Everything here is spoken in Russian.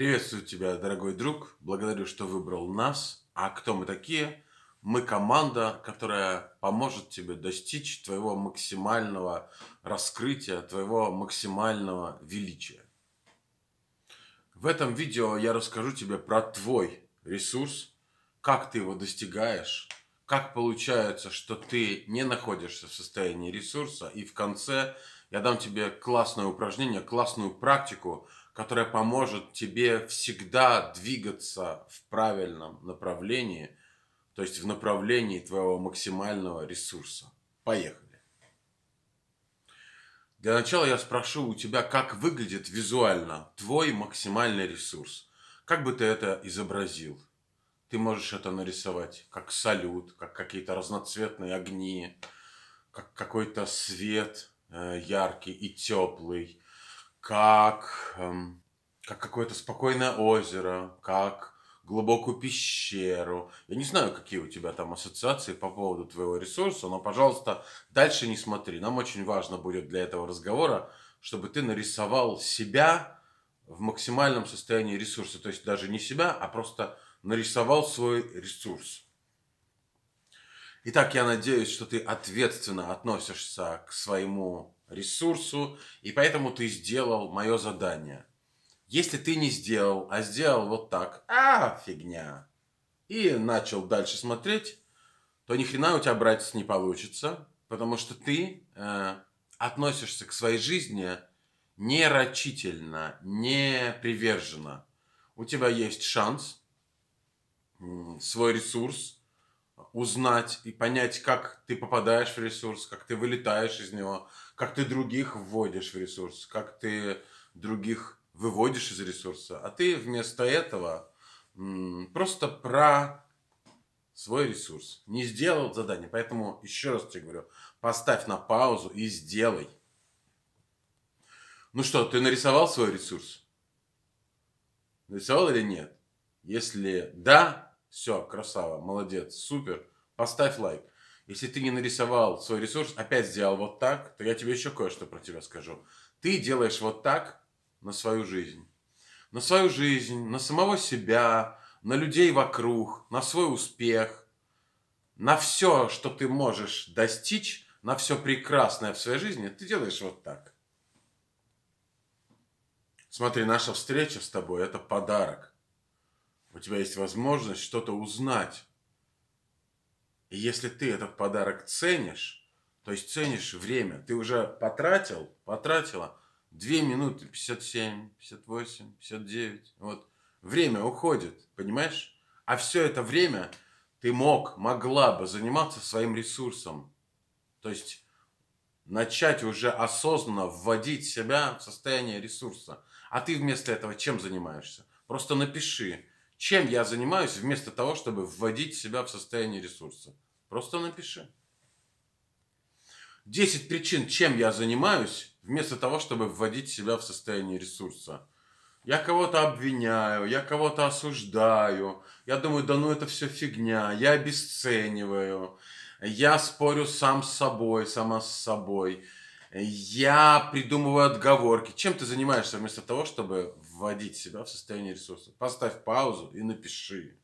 Приветствую тебя, дорогой друг. Благодарю, что выбрал нас. А кто мы такие? Мы команда, которая поможет тебе достичь твоего максимального раскрытия, твоего максимального величия. В этом видео я расскажу тебе про твой ресурс, как ты его достигаешь, как получается, что ты не находишься в состоянии ресурса, и в конце я дам тебе классное упражнение, классную практику – которая поможет тебе всегда двигаться в правильном направлении, то есть в направлении твоего максимального ресурса. Поехали. Для начала я спрошу у тебя, как выглядит визуально твой максимальный ресурс. Как бы ты это изобразил? Ты можешь это нарисовать как салют, как какие-то разноцветные огни, как какой-то свет э, яркий и теплый, как, эм, как какое-то спокойное озеро, как глубокую пещеру. Я не знаю, какие у тебя там ассоциации по поводу твоего ресурса, но, пожалуйста, дальше не смотри. Нам очень важно будет для этого разговора, чтобы ты нарисовал себя в максимальном состоянии ресурса. То есть даже не себя, а просто нарисовал свой ресурс. Итак, я надеюсь, что ты ответственно относишься к своему ресурсу, и поэтому ты сделал мое задание. Если ты не сделал, а сделал вот так, а, фигня, и начал дальше смотреть, то ни хрена у тебя, братец, не получится, потому что ты э, относишься к своей жизни не рачительно, не приверженно. У тебя есть шанс, свой ресурс – узнать и понять, как ты попадаешь в ресурс, как ты вылетаешь из него, как ты других вводишь в ресурс, как ты других выводишь из ресурса. А ты вместо этого просто про свой ресурс. Не сделал задание, поэтому еще раз тебе говорю, поставь на паузу и сделай. Ну что, ты нарисовал свой ресурс? Нарисовал или нет? Если да, все, красава, молодец, супер. Поставь лайк. Если ты не нарисовал свой ресурс, опять сделал вот так, то я тебе еще кое-что про тебя скажу. Ты делаешь вот так на свою жизнь. На свою жизнь, на самого себя, на людей вокруг, на свой успех, на все, что ты можешь достичь, на все прекрасное в своей жизни, ты делаешь вот так. Смотри, наша встреча с тобой – это подарок. У тебя есть возможность что-то узнать. И если ты этот подарок ценишь, то есть ценишь время, ты уже потратил, потратила 2 минуты 57, 58, 59. Вот время уходит, понимаешь? А все это время ты мог, могла бы заниматься своим ресурсом. То есть начать уже осознанно вводить себя в состояние ресурса. А ты вместо этого чем занимаешься? Просто напиши, чем я занимаюсь вместо того, чтобы вводить себя в состояние ресурса? Просто напиши. 10 причин, чем я занимаюсь, вместо того, чтобы вводить себя в состояние ресурса. Я кого-то обвиняю, я кого-то осуждаю, я думаю, да ну это все фигня, я обесцениваю, я спорю сам с собой, сама с собой – я придумываю отговорки. Чем ты занимаешься вместо того, чтобы вводить себя в состояние ресурса? Поставь паузу и напиши.